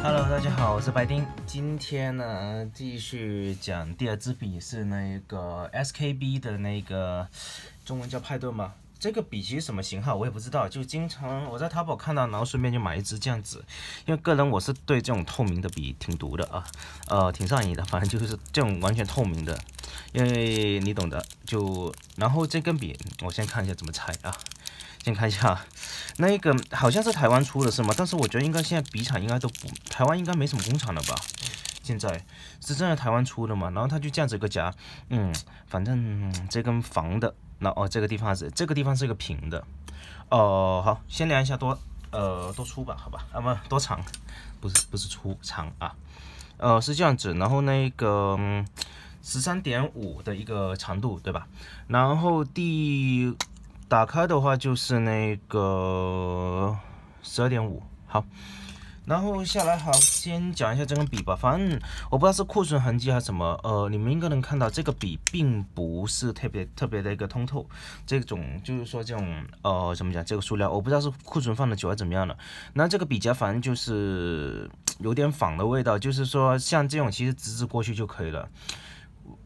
Hello，大家好，我是白丁。今天呢，继续讲第二支笔是那个 SKB 的那个，中文叫派顿吧。这个笔其实什么型号，我也不知道。就经常我在淘宝看到，然后顺便就买一支这样子。因为个人我是对这种透明的笔挺毒的啊，呃，挺上瘾的。反正就是这种完全透明的，因为你懂的。就然后这根笔，我先看一下怎么拆啊。先看一下，那个好像是台湾出的是吗？但是我觉得应该现在比厂应该都不，台湾应该没什么工厂了吧？现在是真的台湾出的嘛？然后它就这样子一个夹，嗯，反正这根防的，那哦这个地方是这个地方是一个平的，哦好，先量一下多呃多粗吧，好吧，啊不多长，不是不是粗长啊，呃是这样子，然后那个十三点五的一个长度对吧？然后第。打开的话就是那个十二点五，好，然后下来好，先讲一下这个笔吧。反正我不知道是库存痕迹还是什么，呃，你们应该能看到这个笔并不是特别特别的一个通透，这种就是说这种呃怎么讲，这个塑料我不知道是库存放的久还是怎么样的。那这个笔夹反正就是有点仿的味道，就是说像这种其实直直过去就可以了。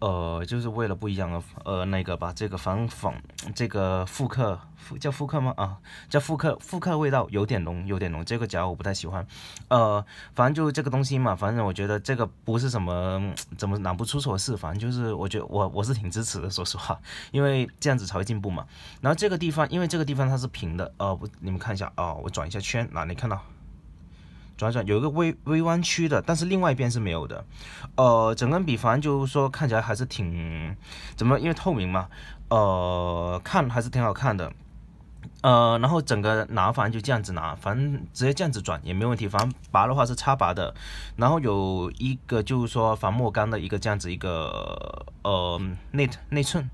呃，就是为了不一样啊，呃，那个把这个仿仿这个复刻复叫复刻吗？啊，叫复刻复刻味道有点浓，有点浓，这个夹我不太喜欢。呃，反正就这个东西嘛，反正我觉得这个不是什么怎么拿不出手的事，反正就是我觉得我我是挺支持的，说实话，因为这样子才会进步嘛。然后这个地方，因为这个地方它是平的，呃，不，你们看一下啊，我转一下圈，哪里看到？转转有一个微微弯曲的，但是另外一边是没有的。呃，整个笔反正就是说看起来还是挺怎么，因为透明嘛，呃，看还是挺好看的。呃，然后整个拿反正就这样子拿，反正直接这样子转也没问题。反正拔的话是插拔的，然后有一个就是说防墨钢的一个这样子一个呃内内衬。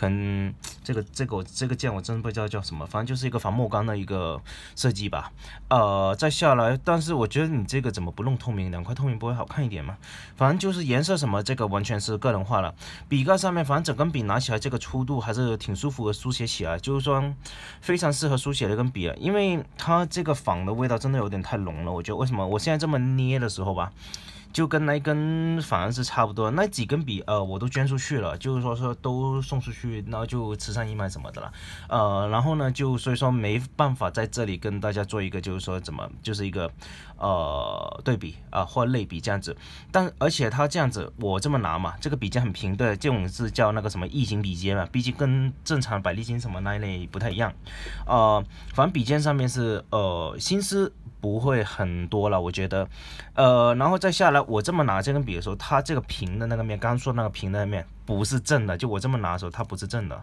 肯，这个这个我这个键我真不知道叫什么，反正就是一个防墨钢的一个设计吧。呃，再下来，但是我觉得你这个怎么不弄透明？两块透明不会好看一点吗？反正就是颜色什么，这个完全是个人化了。笔盖上面，反正整根笔拿起来这个粗度还是挺舒服的，书写起来就是说非常适合书写的一根笔。因为它这个仿的味道真的有点太浓了，我觉得为什么我现在这么捏的时候吧。就跟那根反而是差不多，那几根笔呃我都捐出去了，就是说说都送出去，那就慈善义卖什么的了，呃，然后呢就所以说没办法在这里跟大家做一个就是说怎么就是一个呃对比啊或类比这样子，但而且它这样子我这么拿嘛，这个笔尖很平的，这种是叫那个什么异形笔尖嘛，毕竟跟正常百利金什么那一类不太一样，呃，反正笔尖上面是呃新思不会很多了，我觉得，呃，然后再下来，我这么拿这根笔的时候，它这个平的那个面，刚刚说那个平的那个面不是正的，就我这么拿的时候，它不是正的。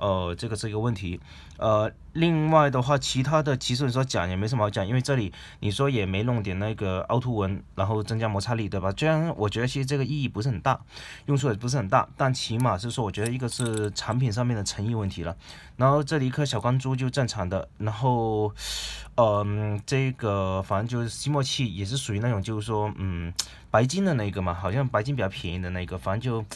呃，这个是一个问题。呃，另外的话，其他的其实你说讲也没什么好讲，因为这里你说也没弄点那个凹凸纹，然后增加摩擦力，对吧？虽然我觉得其实这个意义不是很大，用处也不是很大，但起码是说，我觉得一个是产品上面的诚意问题了。然后这里一颗小钢珠就正常的。然后，嗯，这个反正就是吸墨器也是属于那种，就是说，嗯，白金的那个嘛，好像白金比较便宜的那个，反正就。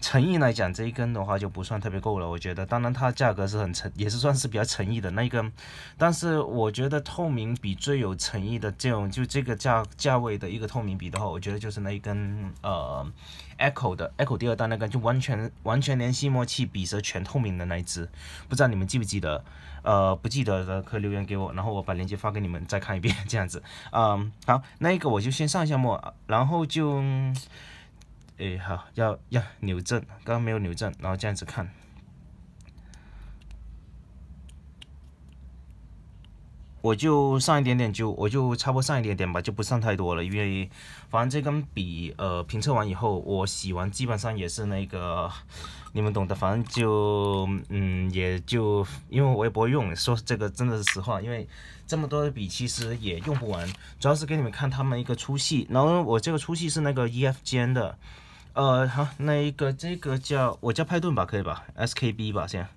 诚意来讲，这一根的话就不算特别够了。我觉得，当然它价格是很诚，也是算是比较诚意的那一根。但是我觉得透明笔最有诚意的这种，就这个价价位的一个透明笔的话，我觉得就是那一根呃，Echo 的 Echo 第二代那根，就完全完全连吸墨器笔舌全透明的那一支。不知道你们记不记得？呃，不记得的可以留言给我，然后我把链接发给你们再看一遍，这样子。嗯，好，那一个我就先上一下墨，然后就。诶，好，要要扭正，刚刚没有扭正，然后这样子看，我就上一点点就，我就差不多上一点点吧，就不上太多了，因为反正这根笔，呃，评测完以后，我洗完基本上也是那个，你们懂的，反正就，嗯，也就，因为我也不会用，说这个真的是实话，因为这么多的笔其实也用不完，主要是给你们看他们一个粗细，然后我这个粗细是那个 E F 角的。呃，好，那一个这个叫我叫派顿吧，可以吧？SKB 吧，先。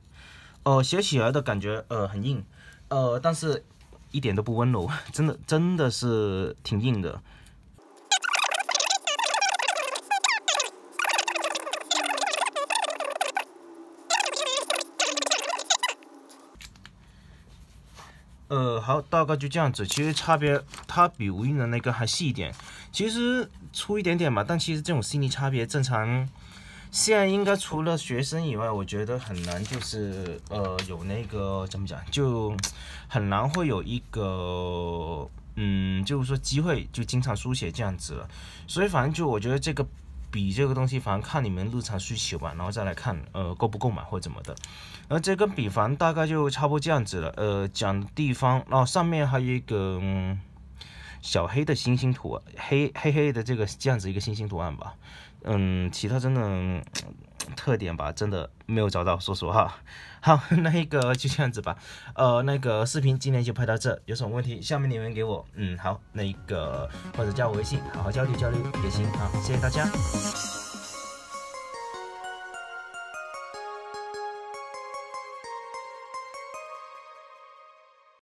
哦，写起来的感觉，呃，很硬，呃，但是一点都不温柔，真的真的是挺硬的。呃，好，大概就这样子。其实差别，它比无印的那个还细一点。其实粗一点点嘛，但其实这种心理差别正常。现在应该除了学生以外，我觉得很难，就是呃，有那个怎么讲，就很难会有一个，嗯，就是说机会就经常书写这样子了。所以反正就我觉得这个笔这个东西，反正看你们日常需求吧，然后再来看呃够不够买或怎么的。而这个笔反大概就差不多这样子了。呃，讲地方，然后上面还有一个。小黑的星星图，黑黑黑的这个这样子一个星星图案吧，嗯，其他真的特点吧，真的没有找到说实话。好，那一个就这样子吧，呃，那个视频今天就拍到这，有什么问题下面留言给我，嗯，好，那一个或者加我微信，好好交流交流也行啊，谢谢大家。